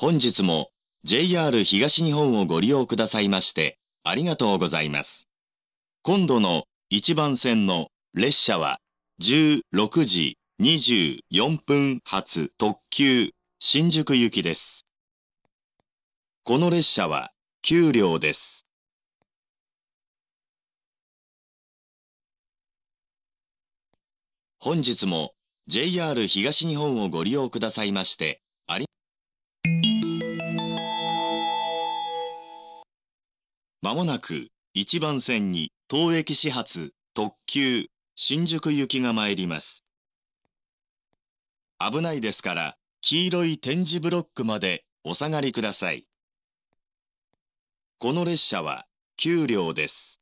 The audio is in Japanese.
本日も JR 東日本をご利用くださいましてありがとうございます。今度の一番線の列車は16時24分発特急新宿行きです。この列車は9両です。本日も JR 東日本をご利用くださいましてまもなく1番線に東駅始発特急新宿行きが参ります。危ないですから黄色い点字ブロックまでお下がりください。この列車は給料です。